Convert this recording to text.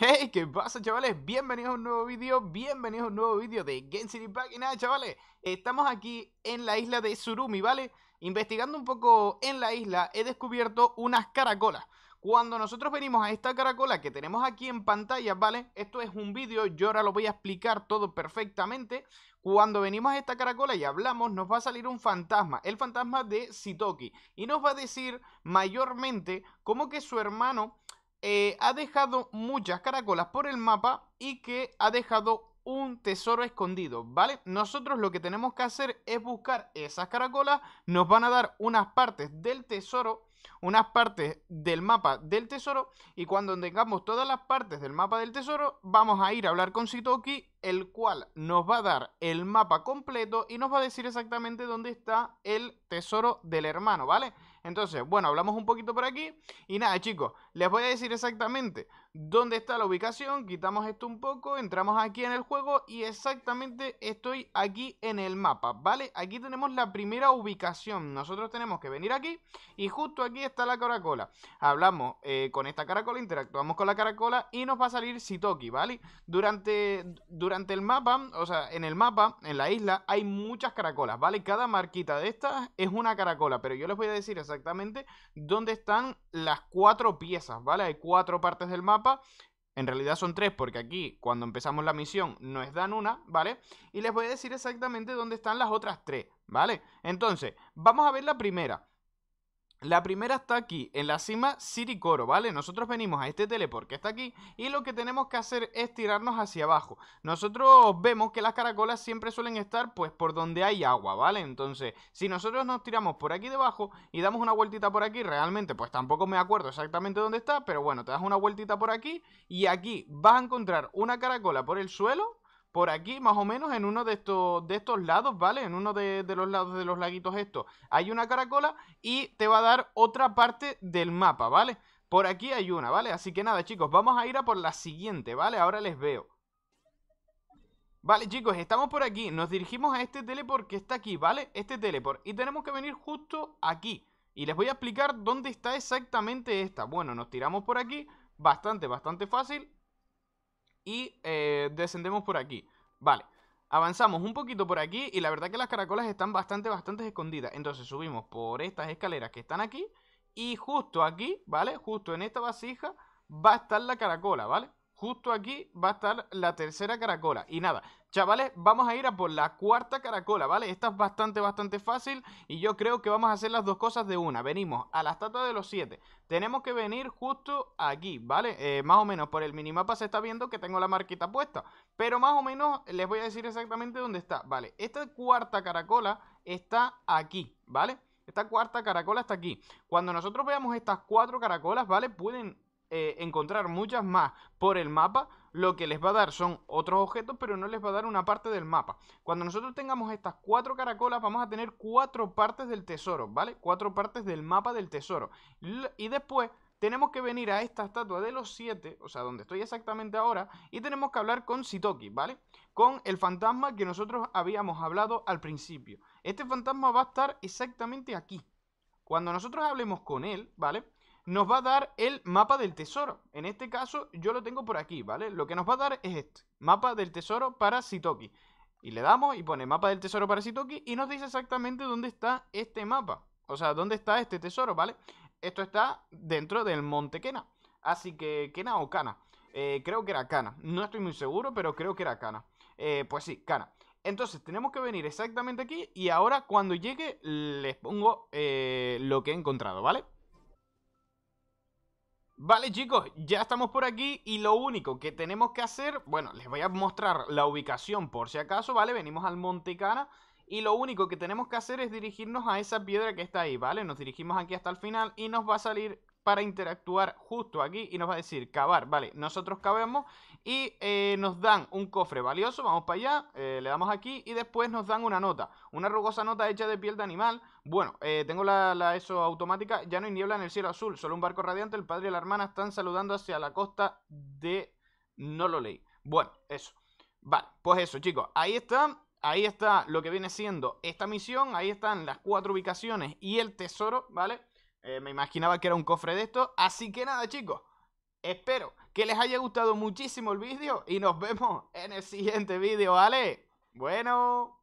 Hey, ¿qué pasa chavales? Bienvenidos a un nuevo vídeo, bienvenidos a un nuevo vídeo de Genshin Impact Y nada chavales, estamos aquí en la isla de Surumi, ¿vale? Investigando un poco en la isla he descubierto unas caracolas Cuando nosotros venimos a esta caracola que tenemos aquí en pantalla, ¿vale? Esto es un vídeo, yo ahora lo voy a explicar todo perfectamente Cuando venimos a esta caracola y hablamos nos va a salir un fantasma, el fantasma de Sitoki Y nos va a decir mayormente cómo que su hermano eh, ha dejado muchas caracolas por el mapa y que ha dejado un tesoro escondido, ¿vale? Nosotros lo que tenemos que hacer es buscar esas caracolas, nos van a dar unas partes del tesoro, unas partes del mapa del tesoro y cuando tengamos todas las partes del mapa del tesoro vamos a ir a hablar con Sitoki el cual nos va a dar el mapa completo y nos va a decir exactamente dónde está el tesoro del hermano, ¿vale? Entonces, bueno, hablamos un poquito por aquí. Y nada, chicos, les voy a decir exactamente dónde está la ubicación, quitamos esto un poco, entramos aquí en el juego y exactamente estoy aquí en el mapa, ¿vale? Aquí tenemos la primera ubicación, nosotros tenemos que venir aquí y justo aquí está la caracola. Hablamos eh, con esta caracola, interactuamos con la caracola y nos va a salir Sitoki, ¿vale? Durante, durante el mapa, o sea, en el mapa, en la isla, hay muchas caracolas, ¿vale? Cada marquita de estas es una caracola, pero yo les voy a decir exactamente dónde están las cuatro piezas, ¿vale? Hay cuatro partes del mapa en realidad son tres porque aquí cuando empezamos la misión nos dan una, ¿vale? Y les voy a decir exactamente dónde están las otras tres, ¿vale? Entonces, vamos a ver la primera. La primera está aquí, en la cima Siricoro, ¿vale? Nosotros venimos a este teleport que está aquí y lo que tenemos que hacer es tirarnos hacia abajo. Nosotros vemos que las caracolas siempre suelen estar pues por donde hay agua, ¿vale? Entonces, si nosotros nos tiramos por aquí debajo y damos una vueltita por aquí, realmente pues tampoco me acuerdo exactamente dónde está, pero bueno, te das una vueltita por aquí y aquí vas a encontrar una caracola por el suelo, por aquí, más o menos en uno de estos, de estos lados, ¿vale? En uno de, de, los lados de los laguitos estos. Hay una caracola y te va a dar otra parte del mapa, ¿vale? Por aquí hay una, ¿vale? Así que nada, chicos, vamos a ir a por la siguiente, ¿vale? Ahora les veo. Vale, chicos, estamos por aquí. Nos dirigimos a este teleport que está aquí, ¿vale? Este teleport. Y tenemos que venir justo aquí. Y les voy a explicar dónde está exactamente esta. Bueno, nos tiramos por aquí. Bastante, bastante fácil y eh, descendemos por aquí. Vale, avanzamos un poquito por aquí y la verdad que las caracolas están bastante, bastante escondidas. Entonces subimos por estas escaleras que están aquí y justo aquí, ¿vale? Justo en esta vasija va a estar la caracola, ¿vale? Justo aquí va a estar la tercera caracola. Y nada, chavales, vamos a ir a por la cuarta caracola, ¿vale? Esta es bastante, bastante fácil y yo creo que vamos a hacer las dos cosas de una. Venimos a la estatua de los siete. Tenemos que venir justo aquí, ¿vale? Eh, más o menos por el minimapa se está viendo que tengo la marquita puesta. Pero más o menos les voy a decir exactamente dónde está, ¿vale? Esta cuarta caracola está aquí, ¿vale? Esta cuarta caracola está aquí. Cuando nosotros veamos estas cuatro caracolas, ¿vale? Pueden eh, encontrar muchas más por el mapa, lo que les va a dar son otros objetos, pero no les va a dar una parte del mapa. Cuando nosotros tengamos estas cuatro caracolas, vamos a tener cuatro partes del tesoro, ¿vale? Cuatro partes del mapa del tesoro. Y después tenemos que venir a esta estatua de los siete, o sea, donde estoy exactamente ahora, y tenemos que hablar con Sitoki, ¿vale? Con el fantasma que nosotros habíamos hablado al principio. Este fantasma va a estar exactamente aquí. Cuando nosotros hablemos con él, ¿vale? nos va a dar el mapa del tesoro. En este caso yo lo tengo por aquí, ¿vale? Lo que nos va a dar es este, mapa del tesoro para Sitoki. Y le damos y pone mapa del tesoro para Sitoki y nos dice exactamente dónde está este mapa. O sea, dónde está este tesoro, ¿vale? Esto está dentro del monte Kena. Así que Kena o Kana. Eh, creo que era Kana. No estoy muy seguro, pero creo que era Kana. Eh, pues sí, Kana. Entonces tenemos que venir exactamente aquí y ahora cuando llegue les pongo eh, lo que he encontrado, ¿vale? Vale chicos, ya estamos por aquí y lo único que tenemos que hacer, bueno, les voy a mostrar la ubicación por si acaso, ¿vale? Venimos al Monte y lo único que tenemos que hacer es dirigirnos a esa piedra que está ahí, ¿vale? Nos dirigimos aquí hasta el final y nos va a salir para interactuar justo aquí y nos va a decir cavar, vale, nosotros cabemos y eh, nos dan un cofre valioso, vamos para allá, eh, le damos aquí y después nos dan una nota, una rugosa nota hecha de piel de animal, bueno, eh, tengo la, eso automática, ya no hay niebla en el cielo azul, solo un barco radiante, el padre y la hermana están saludando hacia la costa de... no lo leí, bueno, eso, vale, pues eso chicos, ahí está, ahí está lo que viene siendo esta misión, ahí están las cuatro ubicaciones y el tesoro, ¿vale? Eh, me imaginaba que era un cofre de esto. Así que nada, chicos. Espero que les haya gustado muchísimo el vídeo y nos vemos en el siguiente vídeo, ¿vale? Bueno...